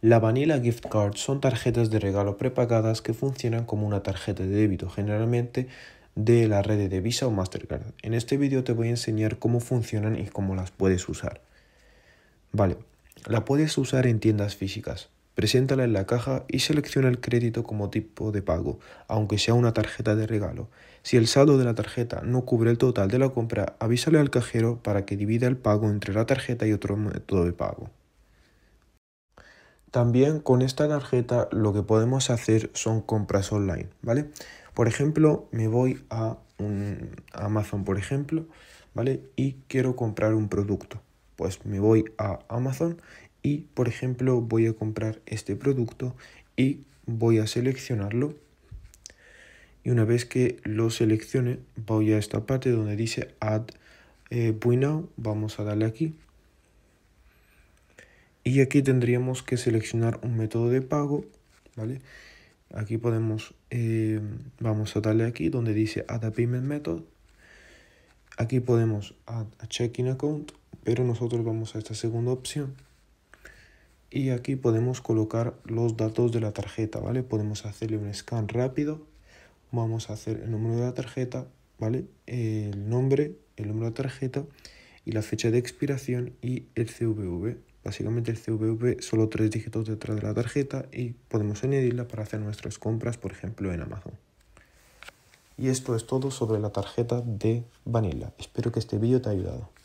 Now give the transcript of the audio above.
La Vanilla Gift Card son tarjetas de regalo prepagadas que funcionan como una tarjeta de débito generalmente de la red de Visa o Mastercard. En este vídeo te voy a enseñar cómo funcionan y cómo las puedes usar. Vale, la puedes usar en tiendas físicas. Preséntala en la caja y selecciona el crédito como tipo de pago, aunque sea una tarjeta de regalo. Si el saldo de la tarjeta no cubre el total de la compra, avísale al cajero para que divida el pago entre la tarjeta y otro método de pago. También con esta tarjeta lo que podemos hacer son compras online, ¿vale? Por ejemplo, me voy a, un, Amazon, por ejemplo, ¿vale? Y quiero comprar un producto. Pues me voy a Amazon y, por ejemplo, voy a comprar este producto y voy a seleccionarlo. Y una vez que lo seleccione, voy a esta parte donde dice Add eh, Buy Now, vamos a darle aquí y aquí tendríamos que seleccionar un método de pago, ¿vale? Aquí podemos, eh, vamos a darle aquí donde dice Add a Payment Method. Aquí podemos Add a Checking Account, pero nosotros vamos a esta segunda opción. Y aquí podemos colocar los datos de la tarjeta, ¿vale? Podemos hacerle un scan rápido. Vamos a hacer el número de la tarjeta, ¿vale? El nombre, el número de la tarjeta y la fecha de expiración y el CVV. Básicamente el CVV solo tres dígitos detrás de la tarjeta y podemos añadirla para hacer nuestras compras, por ejemplo, en Amazon. Y esto es todo sobre la tarjeta de Vanilla. Espero que este vídeo te haya ayudado.